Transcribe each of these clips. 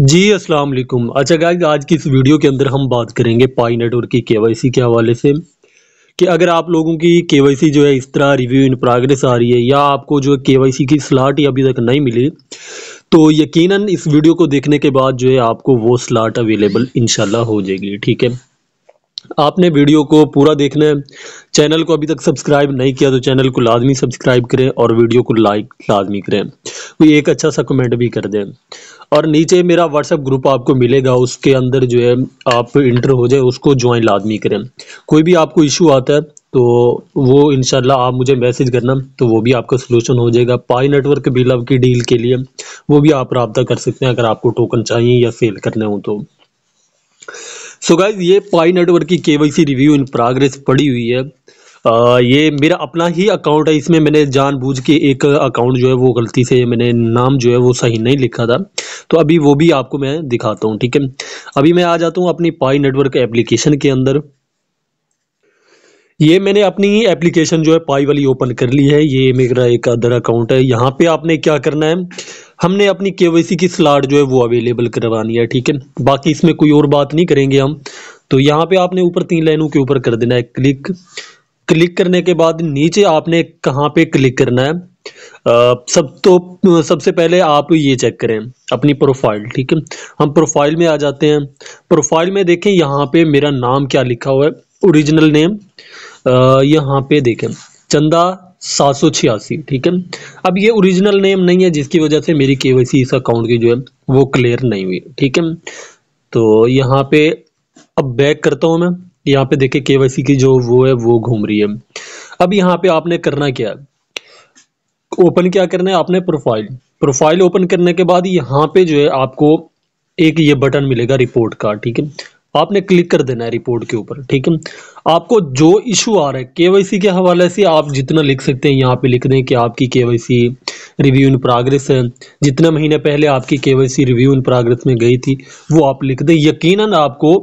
जी अस्सलाम वालेकुम अच्छा गाइस आज की इस वीडियो के अंदर हम बात करेंगे पाई नेटवर्क की केवाईसी के हवाले से कि अगर आप लोगों की केवाईसी जो है इस तरह रिव्यू इन प्रोग्रेस आ रही है या आपको जो है केवाईसी की स्लाट अभी तक नहीं मिली तो यकीनन इस वीडियो को देखने के बाद जो है आपको वो स्लाट अवेलेबल इनशाला हो जाएगी ठीक है आपने वीडियो को पूरा देखना है चैनल को अभी तक सब्सक्राइब नहीं किया तो चैनल को लाजमी सब्सक्राइब करें और वीडियो को लाइक लाजमी करें कोई तो एक अच्छा सा कमेंट भी कर दें और नीचे मेरा व्हाट्सएप ग्रुप आपको मिलेगा उसके अंदर जो है आप इंटर हो जाए उसको ज्वाइन लादमी करें कोई भी आपको इशू आता है तो वो इनशाला आप मुझे मैसेज करना तो वो भी आपका सलूशन हो जाएगा पाई नेटवर्क बिलव की डील के लिए वो भी आप रबता कर सकते हैं अगर आपको टोकन चाहिए या सेल करने हो तो सो so गाइज ये पाई नेटवर्क की केवाईसी रिव्यू इन प्रोग्रेस पड़ी हुई है ये मेरा अपना ही अकाउंट है इसमें मैंने जानबूझ के एक अकाउंट जो है वो गलती से मैंने नाम जो है वो सही नहीं लिखा था तो अभी वो भी आपको मैं दिखाता हूँ ठीक है अभी मैं आ जाता हूँ अपनी पाई नेटवर्क एप्लीकेशन के अंदर ये मैंने अपनी एप्लीकेशन जो है पाई वाली ओपन कर ली है ये मेरा एक अदर अकाउंट है यहाँ पे आपने क्या करना है हमने अपनी केवाईसी की स्लाट जो है वो अवेलेबल करवानी है ठीक है बाकी इसमें कोई और बात नहीं करेंगे हम तो यहाँ पे आपने ऊपर तीन लाइनों के ऊपर कर देना है क्लिक क्लिक करने के बाद नीचे आपने कहाँ पे क्लिक करना है आ, सब तो सबसे पहले आप ये चेक करें अपनी प्रोफाइल ठीक है हम प्रोफाइल में आ जाते हैं प्रोफाइल में देखें यहाँ पे मेरा नाम क्या लिखा हुआ है ओरिजिनल नेम यहाँ पे देखें चंदा सात सौ छियासी ठीक है अब ये ओरिजिनल नेम नहीं है जिसकी वजह से मेरी के इस अकाउंट की जो है वो क्लियर नहीं हुई ठीक है तो यहाँ पे अब बैक करता हूँ मैं यहाँ पे देखिए केवाईसी की जो वो है वो घूम रही है अब यहाँ पे आपने करना क्या है ओपन क्या करना है आपने प्रोफाइल प्रोफाइल ओपन करने के बाद यहाँ पे जो है आपको एक ये बटन मिलेगा रिपोर्ट का ठीक है आपने क्लिक कर देना है रिपोर्ट के ऊपर ठीक है आपको जो इशू आ रहा है केवाईसी के हवाले से आप जितना लिख सकते हैं यहाँ पे लिख दें कि आपकी केवाईसी रिव्यू इन प्रोग्रेस है जितने महीने पहले आपकी केवाईसी रिव्यू इन प्रोग्रेस में गई थी वो आप लिख दें यकीनन आपको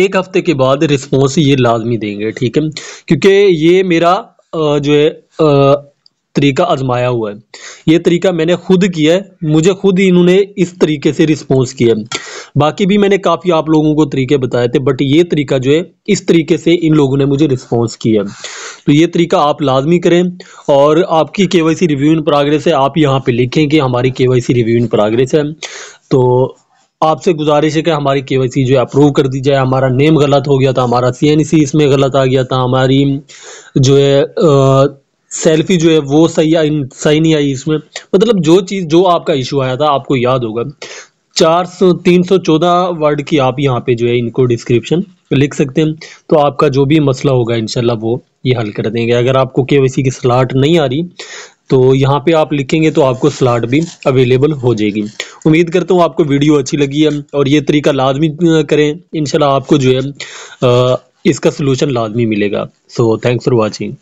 एक हफ्ते के बाद रिस्पॉन्स ये लाजमी देंगे ठीक है क्योंकि ये मेरा जो है तरीका आजमाया हुआ है ये तरीका मैंने खुद किया है मुझे खुद ही इन्होंने इस तरीके से रिस्पॉन्स किया है बाकी भी मैंने काफ़ी आप लोगों को तरीके बताए थे बट ये तरीका जो है इस तरीके से इन लोगों ने मुझे रिस्पॉन्स किया तो ये तरीका आप लाजमी करें और आपकी K Y C review in progress है आप यहाँ पे लिखें कि हमारी K Y C review in progress है तो आपसे गुजारिश है कि हमारी के जो है अप्रूव कर दी जाए हमारा नेम गलत हो गया था हमारा सी e इसमें गलत आ गया था हमारी जो है सेल्फी जो है वो सही आई सही नहीं आई इसमें मतलब जो चीज़ जो आपका इशू आया था आपको याद होगा चार सौ तीन सौ चौदह वर्ड की आप यहाँ पे जो है इनको डिस्क्रिप्शन लिख सकते हैं तो आपका जो भी मसला होगा इनशाला वो ये हल कर देंगे अगर आपको के की स्लाट नहीं आ रही तो यहाँ पे आप लिखेंगे तो आपको स्लाट भी अवेलेबल हो जाएगी उम्मीद करता हूँ आपको वीडियो अच्छी लगी है और ये तरीका लाजमी करें इनशाला आपको जो है इसका सोलूशन लाजमी मिलेगा सो थैंक्स फॉर वॉचिंग